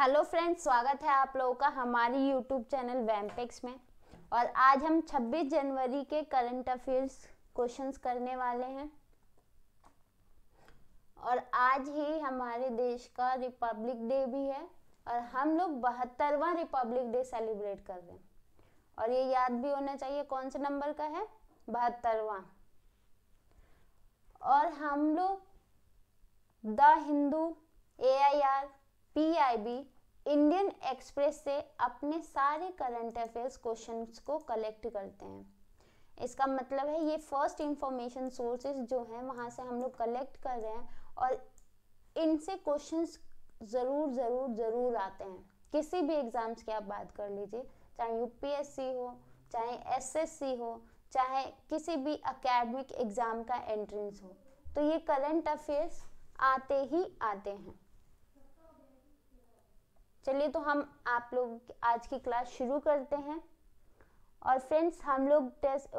hello friends स्वागत है आप लोगों का हमारी यूट्यूब चैनल वैम्पेक्स में और आज हम 26 जनवरी के करंट अफेयर्स क्वेश्चंस करने वाले हैं और आज ही हमारे देश का रिपब्लिक डे भी है और हम लोग बहत्तरवा रिपब्लिक डे सेलिब्रेट कर रहे हैं और ये याद भी होना चाहिए कौन से नंबर का है बहत्तरवा और हम लोग the Hindu A I R PIB Indian Express से अपने सारे करंट अफेयर्स क्वेश्चंस को कलेक्ट करते हैं इसका मतलब है ये फर्स्ट इंफॉर्मेशन सोर्सेज जो हैं वहाँ से हम लोग कलेक्ट कर रहे हैं और इनसे क्वेश्चंस ज़रूर ज़रूर ज़रूर आते हैं किसी भी एग्ज़ाम्स की आप बात कर लीजिए चाहे यूपीएससी हो चाहे एसएससी हो चाहे किसी भी अकेडमिक एग्ज़ाम का एंट्रेंस हो तो ये करंट अफेयर्स आते ही आते हैं चलिए तो हम आप लोग आज की क्लास शुरू करते हैं और फ्रेंड्स हम लोग टेस्ट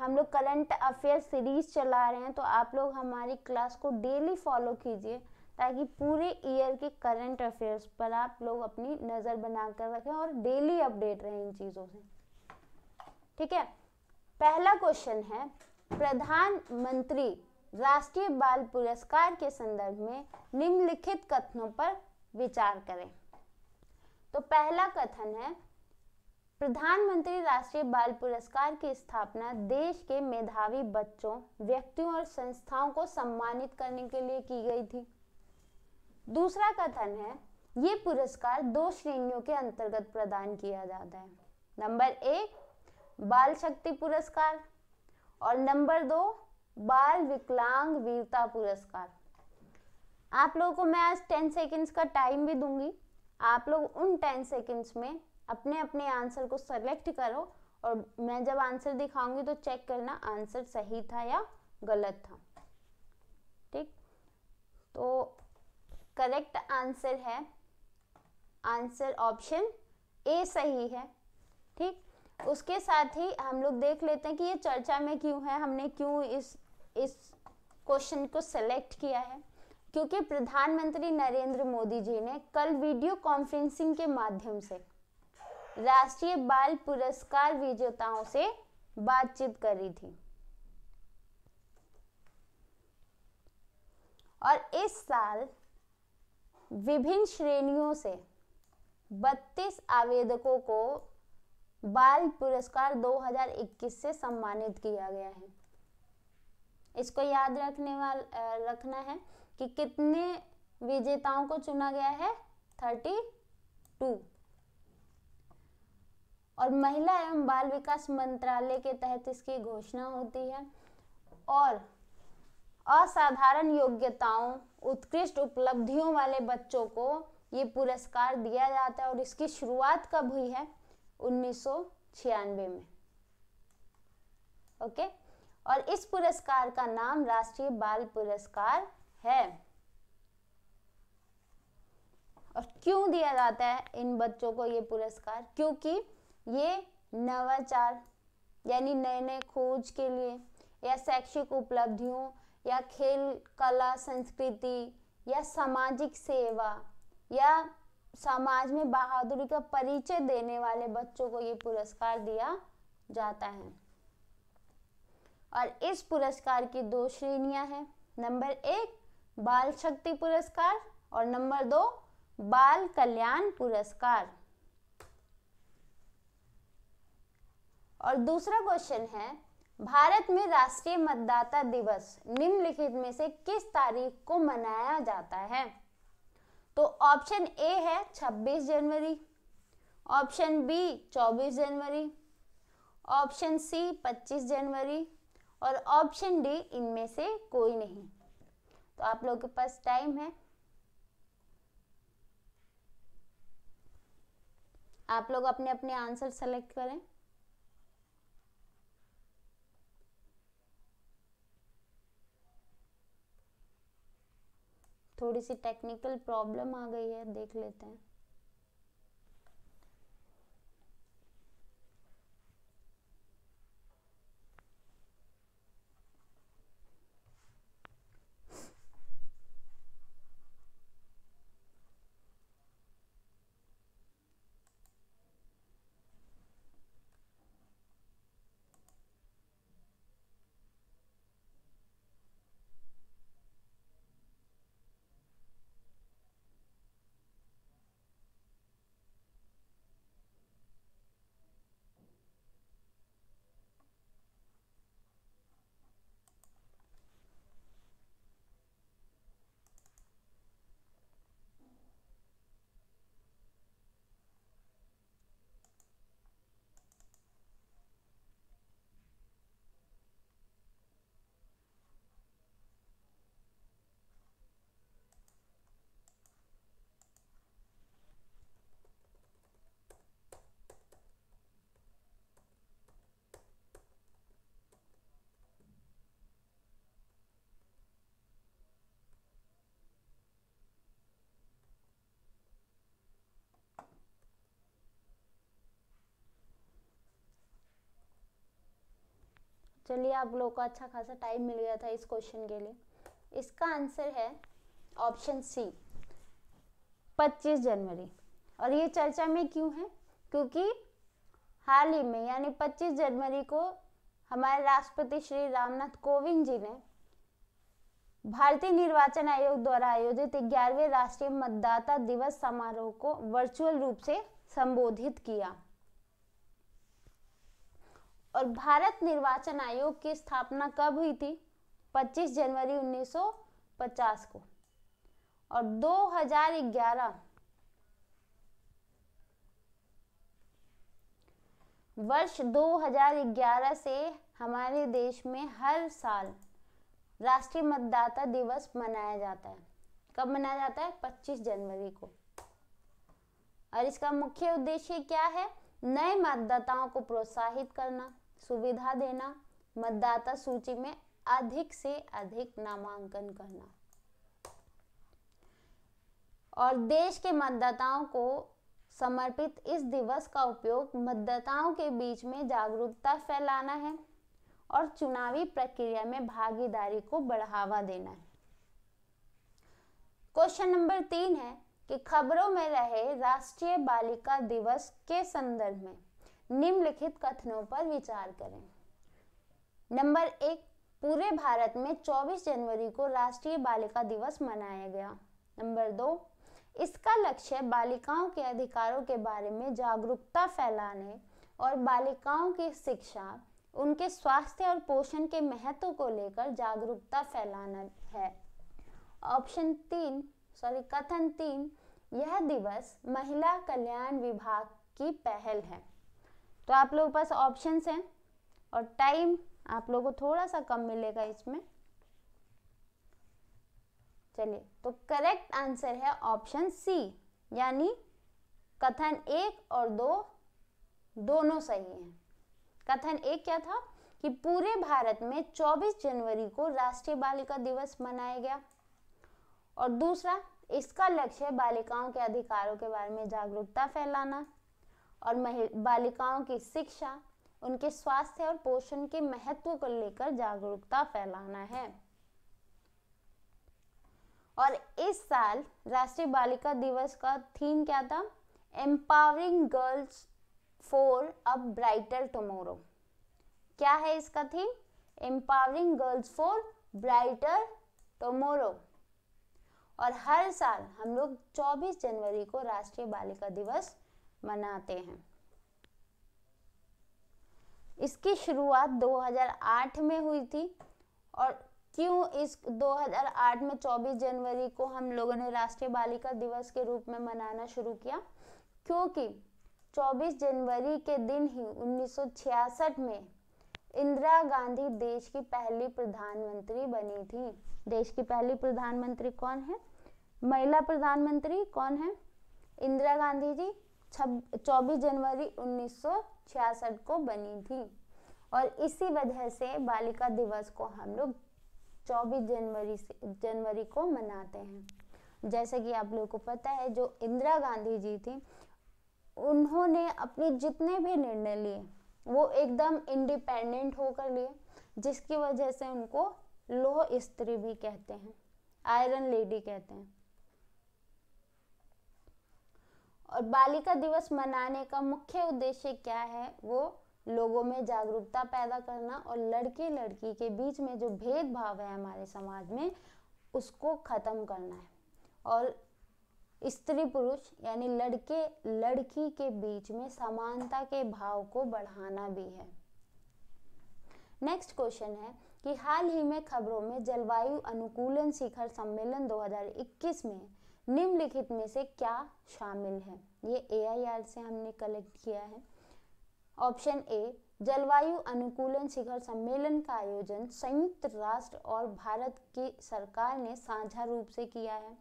हम लोग करंट अफेयर सीरीज चला रहे हैं तो आप लोग हमारी क्लास को डेली फॉलो कीजिए ताकि पूरे ईयर के करंट अफेयर्स पर आप लोग अपनी नज़र बना कर रखें और डेली अपडेट रहें इन चीज़ों से ठीक है पहला क्वेश्चन है प्रधानमंत्री राष्ट्रीय बाल पुरस्कार के संदर्भ में निम्नलिखित कथनों पर विचार करें तो पहला कथन है प्रधानमंत्री राष्ट्रीय बाल पुरस्कार की स्थापना देश के मेधावी बच्चों व्यक्तियों और संस्थाओं को सम्मानित करने के लिए की गई थी दूसरा कथन है ये पुरस्कार दो श्रेणियों के अंतर्गत प्रदान किया जाता है नंबर एक बाल शक्ति पुरस्कार और नंबर दो बाल विकलांग वीरता पुरस्कार आप लोगों को मैं आज टेन सेकेंड्स का टाइम भी दूंगी आप लोग उन टेन सेकेंड्स में अपने अपने आंसर को सेलेक्ट करो और मैं जब आंसर दिखाऊंगी तो चेक करना आंसर सही था या गलत था ठीक तो करेक्ट आंसर है आंसर ऑप्शन ए सही है ठीक उसके साथ ही हम लोग देख लेते हैं कि ये चर्चा में क्यों है हमने क्यों इस इस क्वेश्चन को सेलेक्ट किया है क्योंकि प्रधानमंत्री नरेंद्र मोदी जी ने कल वीडियो कॉन्फ्रेंसिंग के माध्यम से राष्ट्रीय बाल पुरस्कार विजेताओं से बातचीत करी थी और इस साल विभिन्न श्रेणियों से 32 आवेदकों को बाल पुरस्कार 2021 से सम्मानित किया गया है इसको याद रखने वाल रखना है कि कितने विजेताओं को चुना गया है थर्टी टू और महिला एवं बाल विकास मंत्रालय के तहत इसकी घोषणा होती है और असाधारण योग्यताओं उत्कृष्ट उपलब्धियों वाले बच्चों को ये पुरस्कार दिया जाता है और इसकी शुरुआत कब हुई है उन्नीस में ओके और इस पुरस्कार का नाम राष्ट्रीय बाल पुरस्कार है और क्यों दिया जाता है इन बच्चों को ये पुरस्कार क्योंकि ये नवाचार यानी नए नए खोज के लिए या शैक्षिक उपलब्धियों या खेल कला संस्कृति या सामाजिक सेवा या समाज में बहादुरी का परिचय देने वाले बच्चों को ये पुरस्कार दिया जाता है और इस पुरस्कार की दो श्रेणियां हैं नंबर एक बाल शक्ति पुरस्कार और नंबर दो बाल कल्याण पुरस्कार और दूसरा क्वेश्चन है भारत में राष्ट्रीय मतदाता दिवस निम्नलिखित में से किस तारीख को मनाया जाता है तो ऑप्शन ए है 26 जनवरी ऑप्शन बी 24 जनवरी ऑप्शन सी 25 जनवरी और ऑप्शन डी इनमें से कोई नहीं तो आप लोगों के पास टाइम है आप लोग अपने अपने आंसर सेलेक्ट करें थोड़ी सी टेक्निकल प्रॉब्लम आ गई है देख लेते हैं चलिए आप लोग को अच्छा खासा टाइम मिल गया था इस क्वेश्चन के लिए इसका आंसर है ऑप्शन सी 25 जनवरी और ये चर्चा में क्यों है क्योंकि हाल ही में यानी 25 जनवरी को हमारे राष्ट्रपति श्री रामनाथ कोविंद जी ने भारतीय निर्वाचन आयोग द्वारा आयोजित ग्यारहवें राष्ट्रीय मतदाता दिवस समारोह को वर्चुअल रूप से संबोधित किया और भारत निर्वाचन आयोग की स्थापना कब हुई थी 25 जनवरी 1950 को और 2011 वर्ष 2011 से हमारे देश में हर साल राष्ट्रीय मतदाता दिवस मनाया जाता है कब मनाया जाता है 25 जनवरी को और इसका मुख्य उद्देश्य क्या है नए मतदाताओं को प्रोत्साहित करना सुविधा देना मतदाता सूची में अधिक से अधिक नामांकन करना और देश के मतदाताओं को समर्पित इस दिवस का उपयोग मतदाताओं के बीच में जागरूकता फैलाना है और चुनावी प्रक्रिया में भागीदारी को बढ़ावा देना है क्वेश्चन नंबर तीन है कि खबरों में रहे राष्ट्रीय बालिका दिवस के संदर्भ में निम्नलिखित कथनों पर विचार करें नंबर एक पूरे भारत में 24 जनवरी को राष्ट्रीय बालिका दिवस मनाया गया नंबर दो इसका लक्ष्य बालिकाओं के अधिकारों के बारे में जागरूकता फैलाने और बालिकाओं की शिक्षा उनके स्वास्थ्य और पोषण के महत्व को लेकर जागरूकता फैलाना है ऑप्शन तीन सॉरी कथन तीन यह दिवस महिला कल्याण विभाग की पहल है तो आप लोगों के पास ऑप्शंस हैं और टाइम आप लोगों को थोड़ा सा कम मिलेगा इसमें चलिए तो करेक्ट आंसर है ऑप्शन सी यानी कथन एक और दो दोनों सही हैं कथन एक क्या था कि पूरे भारत में 24 जनवरी को राष्ट्रीय बालिका दिवस मनाया गया और दूसरा इसका लक्ष्य बालिकाओं के अधिकारों के बारे में जागरूकता फैलाना और बालिकाओं की शिक्षा उनके स्वास्थ्य और पोषण के महत्व को लेकर जागरूकता फैलाना है और इस साल राष्ट्रीय बालिका दिवस का थीम क्या था empowering girls for a brighter tomorrow क्या है इसका theme empowering girls for brighter tomorrow और हर साल हम लोग 24 जनवरी को राष्ट्रीय बालिका दिवस मनाते हैं इसकी शुरुआत 2008 में हुई थी और क्यों इस 2008 में 24 जनवरी को हम लोगों ने राष्ट्रीय बालिका दिवस के रूप में मनाना शुरू किया क्योंकि 24 जनवरी के दिन ही 1966 में इंदिरा गांधी देश की पहली प्रधानमंत्री बनी थी देश की पहली प्रधानमंत्री कौन है महिला प्रधानमंत्री कौन है इंदिरा गांधी जी चौबीस जनवरी 1966 को बनी थी और इसी वजह से बालिका दिवस को हम लोग 24 जनवरी से जनवरी को मनाते हैं जैसे कि आप लोगों को पता है जो इंदिरा गांधी जी थी उन्होंने अपने जितने भी निर्णय लिए वो एकदम इंडिपेंडेंट होकर लिए जिसकी वजह से उनको लोह स्त्री भी कहते हैं आयरन लेडी कहते हैं और बालिका दिवस मनाने का मुख्य उद्देश्य क्या है वो लोगों में जागरूकता पैदा करना और लड़के लड़की के बीच में जो भेदभाव है हमारे समाज में उसको ख़त्म करना है और स्त्री पुरुष यानी लड़के लड़की के बीच में समानता के भाव को बढ़ाना भी है नेक्स्ट क्वेश्चन है कि हाल ही में खबरों में जलवायु अनुकूलन शिखर सम्मेलन 2021 में निम्नलिखित में से क्या शामिल है ये ए से हमने कलेक्ट किया है ऑप्शन ए जलवायु अनुकूलन शिखर सम्मेलन का आयोजन संयुक्त राष्ट्र और भारत की सरकार ने साझा रूप से किया है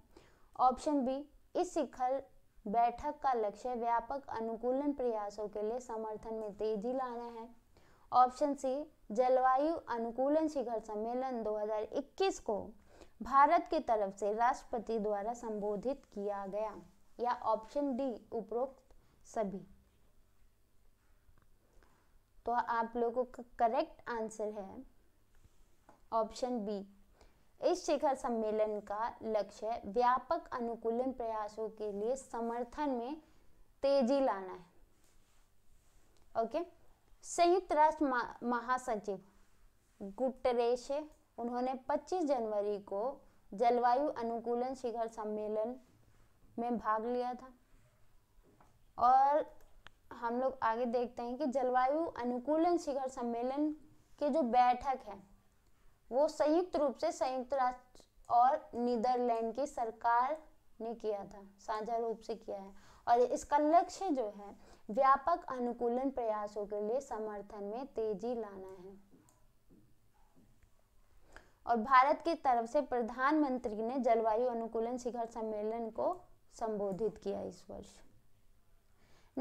ऑप्शन बी इस शिखर बैठक का लक्ष्य व्यापक अनुकूलन प्रयासों के लिए समर्थन में तेजी लाना है ऑप्शन सी जलवायु अनुकूलन शिखर सम्मेलन 2021 को भारत की तरफ से राष्ट्रपति द्वारा संबोधित किया गया या ऑप्शन डी उपरोक्त सभी तो आप लोगों का करेक्ट आंसर है ऑप्शन बी इस शिखर सम्मेलन का लक्ष्य व्यापक अनुकूलन प्रयासों के लिए समर्थन में तेजी लाना है ओके संयुक्त राष्ट्र महासचिव गुटरेश उन्होंने 25 जनवरी को जलवायु अनुकूलन शिखर सम्मेलन में भाग लिया था और हम लोग आगे देखते हैं कि जलवायु अनुकूलन शिखर सम्मेलन की जो बैठक है वो संयुक्त रूप से संयुक्त राष्ट्र और नीदरलैंड की सरकार ने किया था साझा रूप से किया है और इसका लक्ष्य जो है व्यापक अनुकूलन प्रयासों के लिए समर्थन में तेजी लाना है और भारत की तरफ से प्रधानमंत्री ने जलवायु अनुकूलन शिखर सम्मेलन को संबोधित किया इस वर्ष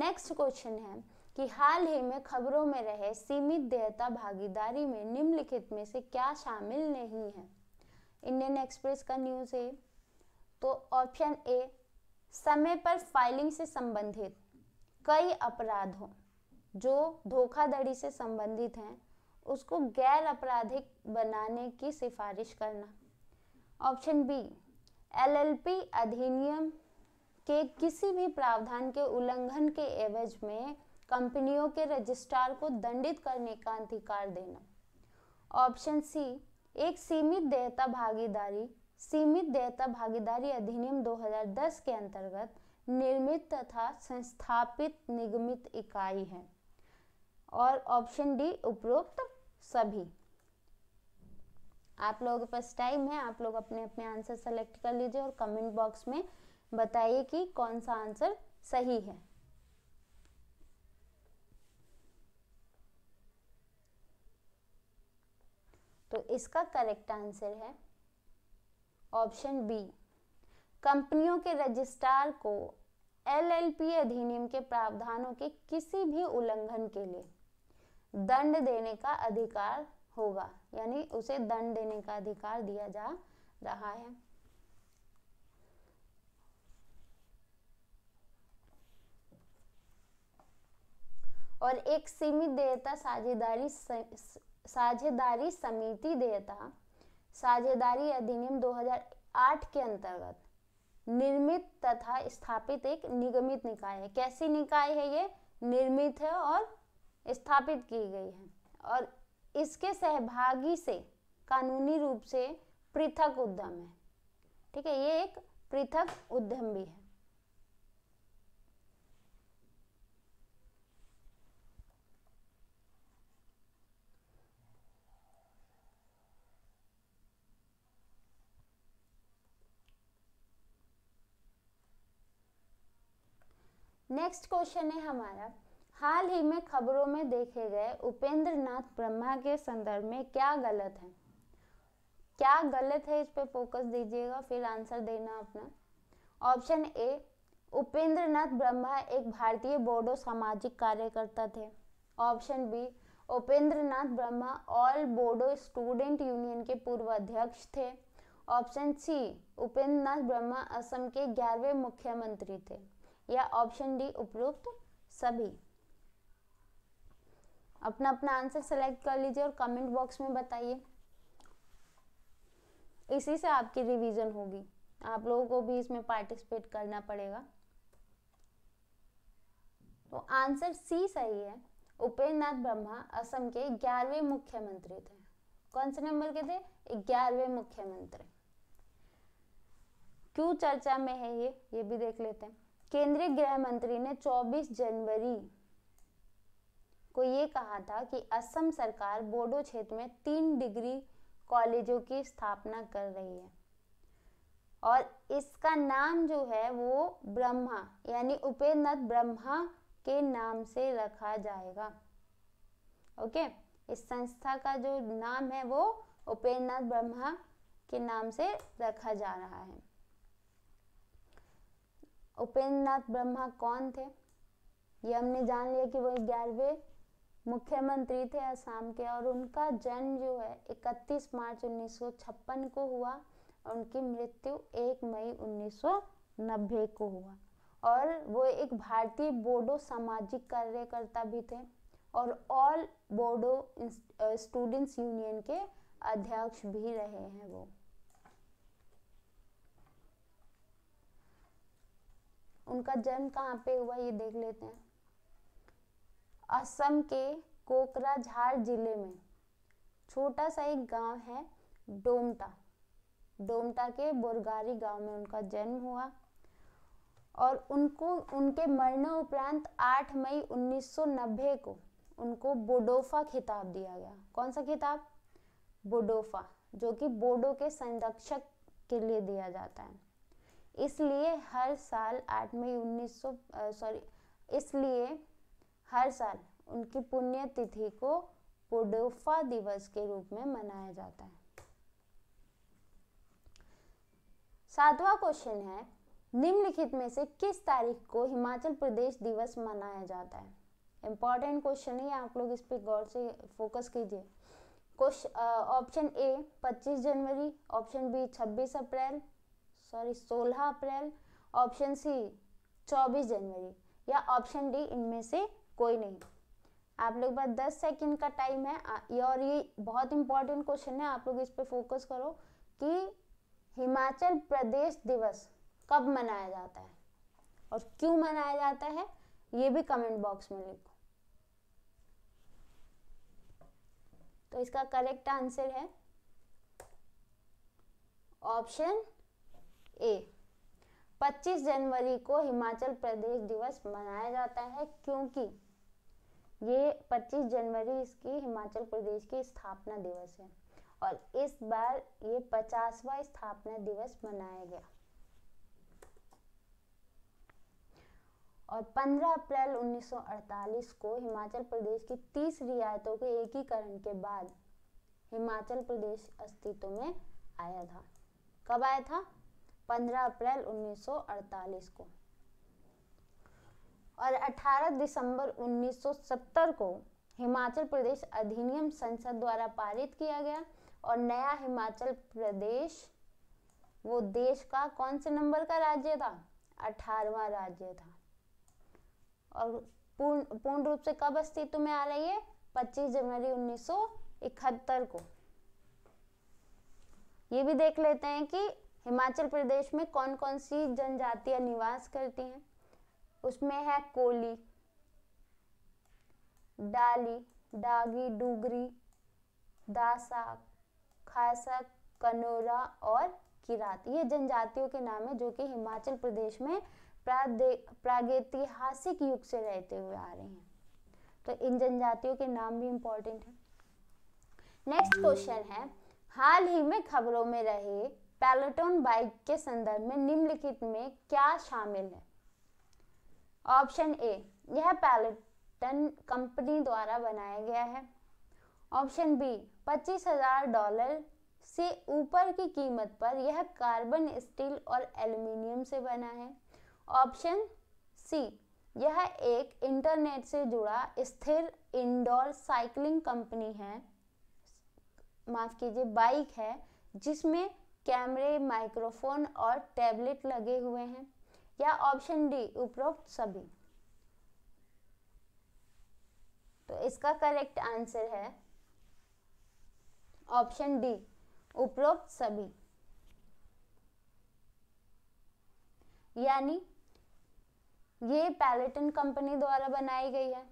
नेक्स्ट क्वेश्चन है कि हाल ही में खबरों में रहे सीमित देयता भागीदारी में निम्नलिखित में से क्या शामिल नहीं है इंडियन एक्सप्रेस का न्यूज़ है तो ऑप्शन ए समय पर फाइलिंग से संबंधित कई अपराधों जो धोखाधड़ी से संबंधित हैं उसको गैर आपराधिक बनाने की सिफारिश करना ऑप्शन बी एलएलपी अधिनियम के किसी भी प्रावधान के उल्लंघन के एवज में कंपनियों के रजिस्ट्रार को दंडित करने का अधिकार देना ऑप्शन सी एक सीमित देयता भागीदारी सीमित देयता भागीदारी अधिनियम 2010 के अंतर्गत निर्मित तथा संस्थापित निगमित इकाई है और ऑप्शन डी उपरोक्त सभी आप लोगों के पास टाइम है आप लोग अपने अपने आंसर सेलेक्ट कर लीजिए और कमेंट बॉक्स में बताइए कि कौन सा आंसर सही है तो इसका करेक्ट आंसर है ऑप्शन बी कंपनियों के रजिस्ट्रार को एलएलपी अधिनियम के प्रावधानों के किसी भी उल्लंघन के लिए दंड देने का अधिकार होगा यानी उसे दंड देने का अधिकार दिया जा रहा है और एक सीमित देयता साझेदारी साझेदारी समिति देयता साझेदारी अधिनियम 2008 के अंतर्गत निर्मित तथा स्थापित एक निगमित निकाय है कैसी निकाय है ये निर्मित है और स्थापित की गई है और इसके सहभागी से कानूनी रूप से पृथक उद्यम है ठीक है ये एक पृथक उद्यम भी है नेक्स्ट क्वेश्चन है हमारा हाल ही में खबरों में देखे गए उपेंद्र नाथ ब्रह्मा के संदर्भ में क्या गलत है क्या गलत है इस पर फोकस दीजिएगा फिर आंसर देना अपना ऑप्शन ए उपेंद्र नाथ ब्रह्मा एक भारतीय बोडो सामाजिक कार्यकर्ता थे option B Upendra Nath Brahma all Bodo student union के पूर्व अध्यक्ष थे ऑप्शन सी उपेंद्र नाथ ब्रह्मा असम के ग्यारहवें मुख्यमंत्री थे या ऑप्शन डी उपरोक्त सभी अपना अपना आंसर सेलेक्ट कर लीजिए और कमेंट बॉक्स में बताइए इसी से आपकी रिवीजन होगी आप लोगों को भी इसमें पार्टिसिपेट करना पड़ेगा तो आंसर सी सही है उपेंद्र नाथ ब्रह्मा असम के ग्यारहवें मुख्यमंत्री थे कौन से नंबर के थे ग्यारहवें मुख्यमंत्री क्यों चर्चा में है ये ये भी देख लेते हैं केंद्रीय गृह मंत्री ने 24 जनवरी को ये कहा था कि असम सरकार बोडो क्षेत्र में तीन डिग्री कॉलेजों की स्थापना कर रही है और इसका नाम जो है वो ब्रह्मा यानी उपेन्द्रनाथ ब्रह्मा के नाम से रखा जाएगा ओके इस संस्था का जो नाम है वो उपेन्द्रनाथ ब्रह्मा के नाम से रखा जा रहा है उपेंद्रनाथ ब्रह्मा कौन थे ये हमने जान लिया कि वो ग्यारहवें मुख्यमंत्री थे असम के और उनका जन्म जो है 31 मार्च 1956 को हुआ और उनकी मृत्यु 1 मई 1990 को हुआ और वो एक भारतीय बोडो सामाजिक कार्यकर्ता भी थे और ऑल बोडो स्टूडेंट्स यूनियन के अध्यक्ष भी रहे हैं वो उनका जन्म कहाँ पे हुआ ये देख लेते हैं असम के कोकराझार जिले में छोटा सा एक गांव है डोमटा डोमटा के बोरगारी गांव में उनका जन्म हुआ और उनको उनके मरने उपरांत 8 मई 1990 को उनको बोडोफा खिताब दिया गया कौन सा खिताब बोडोफा जो कि बोडो के संरक्षक के लिए दिया जाता है इसलिए हर साल 8 मई 1900 सॉरी इसलिए हर साल उनकी पुण्य तिथि को पोडोफा दिवस के रूप में मनाया जाता है सातवां क्वेश्चन है निम्नलिखित में से किस तारीख को हिमाचल प्रदेश दिवस मनाया जाता है इंपॉर्टेंट क्वेश्चन है आप लोग इस पर गौर से फोकस कीजिए ऑप्शन ए 25 जनवरी ऑप्शन बी 26 अप्रैल सॉरी 16 अप्रैल ऑप्शन सी 24 जनवरी या ऑप्शन डी इनमें से कोई नहीं आप लोग बस दस सेकंड का टाइम है ये और ये बहुत इंपॉर्टेंट क्वेश्चन है आप लोग इस पर फोकस करो कि हिमाचल प्रदेश दिवस कब मनाया जाता है और क्यों मनाया जाता है ये भी कमेंट बॉक्स में लिखो तो इसका करेक्ट आंसर है ऑप्शन ए 25 जनवरी को हिमाचल प्रदेश दिवस मनाया जाता है क्योंकि ये 25 जनवरी इसकी हिमाचल प्रदेश की स्थापना दिवस है और इस बार ये पचासवा स्थापना दिवस मनाया गया और 15 अप्रैल 1948 को हिमाचल प्रदेश की 30 रियायतों के एकीकरण के बाद हिमाचल प्रदेश अस्तित्व में आया था कब आया था 15 अप्रैल 1948 को और 18 दिसंबर 1970 को हिमाचल प्रदेश अधिनियम संसद द्वारा पारित किया गया और नया हिमाचल प्रदेश वो देश का कौन से नंबर का राज्य था अठारवा राज्य था और पूर्ण पूर्ण रूप से कब अस्तित्व में आ रही है 25 जनवरी 1971 को ये भी देख लेते हैं कि हिमाचल प्रदेश में कौन कौन सी जनजातियां निवास करती हैं उसमें है कोली डाली डागी डूगरी दासा खासा कनोरा और किरात ये जनजातियों के नाम है जो कि हिमाचल प्रदेश में प्रागैतिहासिक युग से रहते हुए आ रहे हैं तो इन जनजातियों के नाम भी इम्पोर्टेंट है नेक्स्ट क्वेश्चन है हाल ही में खबरों में रहे पैलेटोन बाइक के संदर्भ में निम्नलिखित में क्या शामिल है ऑप्शन ए यह पैलेटन कंपनी द्वारा बनाया गया है ऑप्शन बी पच्चीस हजार डॉलर से ऊपर की कीमत पर यह कार्बन स्टील और एल्युमिनियम से बना है ऑप्शन सी यह एक इंटरनेट से जुड़ा स्थिर इंडोर साइकिलिंग कंपनी है माफ़ कीजिए बाइक है जिसमें कैमरे माइक्रोफोन और टैबलेट लगे हुए हैं या ऑप्शन डी उपरोक्त सभी तो इसका करेक्ट आंसर है ऑप्शन डी उपरोक्त सभी यानी ये पैलेटन कंपनी द्वारा बनाई गई है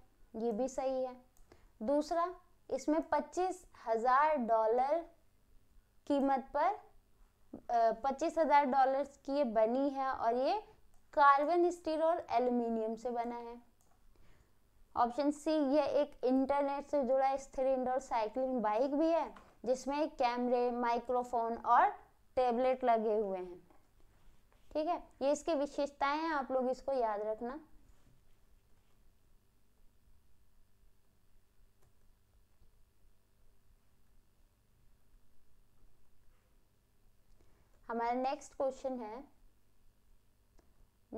ये भी सही है दूसरा इसमें पच्चीस हजार डॉलर कीमत पर पच्चीस हज़ार डॉलर की ये बनी है और ये कार्बन स्टील और एल्यूमिनियम से बना है ऑप्शन सी ये एक इंटरनेट से जुड़ा स्थिर इंडोर साइकिलिंग बाइक भी है जिसमें कैमरे माइक्रोफोन और टेबलेट लगे हुए हैं ठीक है ये इसकी विशेषताएं हैं आप लोग इसको याद रखना हमारा नेक्स्ट क्वेश्चन है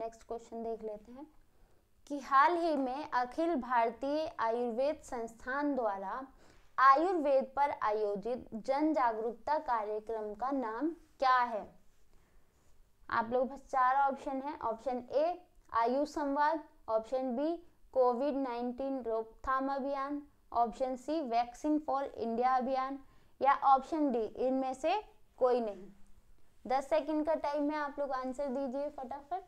नेक्स्ट क्वेश्चन देख लेते हैं कि हाल ही में अखिल भारतीय आयुर्वेद संस्थान द्वारा आयुर्वेद पर आयोजित जन जागरूकता कार्यक्रम का नाम क्या है आप लोग चार ऑप्शन है ऑप्शन ए आयु संवाद ऑप्शन बी कोविड नाइन्टीन रोकथाम अभियान option C vaccine for India अभियान या ऑप्शन डी इनमें से कोई नहीं दस सेकंड का टाइम है आप लोग आंसर दीजिए फटाफट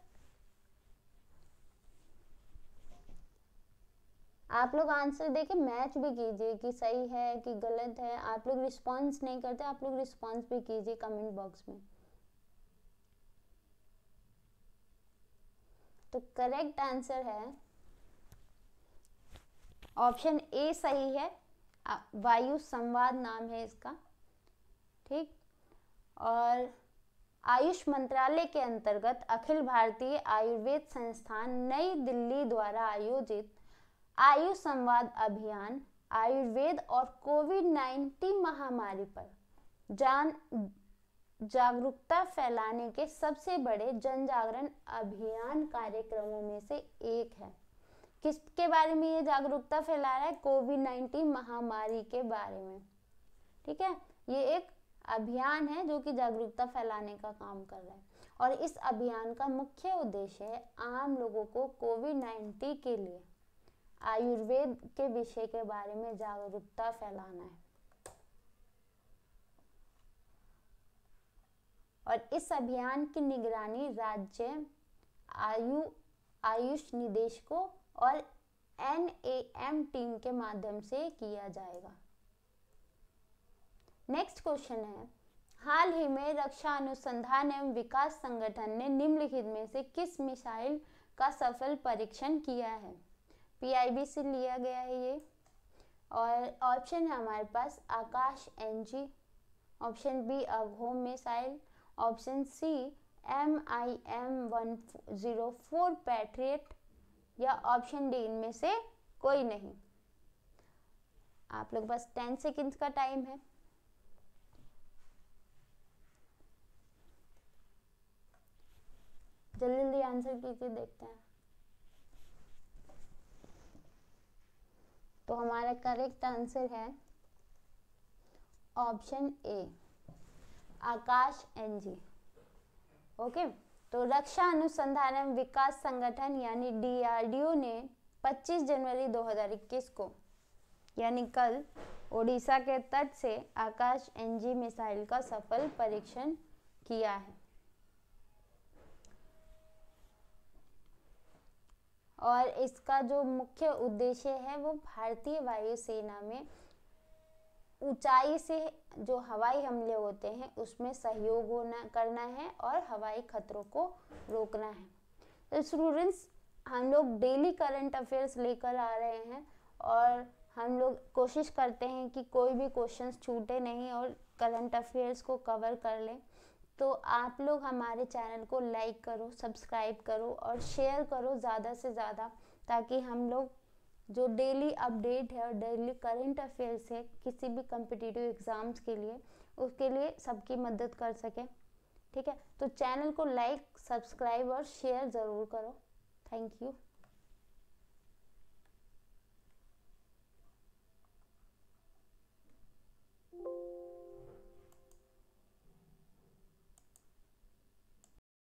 आप लोग आंसर देखे मैच भी कीजिए कि सही है कि गलत है आप लोग रिस्पॉन्स नहीं करते आप लोग रिस्पॉन्स भी कीजिए कमेंट बॉक्स में तो करेक्ट आंसर है ऑप्शन ए सही है वायु संवाद नाम है इसका ठीक और आयुष मंत्रालय के अंतर्गत अखिल भारतीय आयुर्वेद संस्थान नई दिल्ली द्वारा आयोजित आयु संवाद अभियान आयुर्वेद और कोविड 19 महामारी पर जान जागरूकता फैलाने के सबसे बड़े जन जागरण अभियान कार्यक्रमों में से एक है किसके बारे में ये जागरूकता फैला रहा है कोविड 19 महामारी के बारे में ठीक है ये एक अभियान है जो कि जागरूकता फैलाने का काम कर रहा है और इस अभियान का मुख्य उद्देश्य है आम लोगों को कोविड नाइन्टीन के लिए आयुर्वेद के विषय के बारे में जागरूकता फैलाना है और इस अभियान की निगरानी राज्य आयु आयुष निदेशकों और एन टीम के माध्यम से किया जाएगा नेक्स्ट क्वेश्चन है हाल ही में रक्षा अनुसंधान एवं विकास संगठन ने निम्नलिखित में से किस मिसाइल का सफल परीक्षण किया है पीआईबी से लिया गया है ये और ऑप्शन है हमारे पास आकाश एनजी ऑप्शन बी अवहोम missile option C M I M one zero four Patriot या ऑप्शन डी इनमें से कोई नहीं आप लोग बस टेन सेकेंड्स का टाइम है जल्दी जल्दी आंसर कीजिए देखते हैं तो हमारा करेक्ट आंसर है option A Akash NG okay तो रक्षा अनुसंधान एवं विकास संगठन यानी डीआरडीओ ने 25 जनवरी 2021 को यानी कल ओडिशा के तट से आकाश एनजी मिसाइल का सफल परीक्षण किया है और इसका जो मुख्य उद्देश्य है वो भारतीय वायुसेना में ऊंचाई से जो हवाई हमले होते हैं उसमें सहयोग होना करना है और हवाई खतरों को रोकना है तो स्टूडेंट्स हम लोग डेली करंट अफेयर्स लेकर आ रहे हैं और हम लोग कोशिश करते हैं कि कोई भी क्वेश्चंस छूटे नहीं और करंट अफेयर्स को कवर कर लें तो आप लोग हमारे चैनल को लाइक करो सब्सक्राइब करो और शेयर करो ज़्यादा से ज़्यादा ताकि हम लोग जो डेली अपडेट है और डेली करेंट अफेयर्स है किसी भी कम्पिटिटिव एग्ज़ाम्स के लिए उसके लिए सबकी मदद कर सकें ठीक है तो चैनल को लाइक सब्सक्राइब और शेयर ज़रूर करो थैंक यू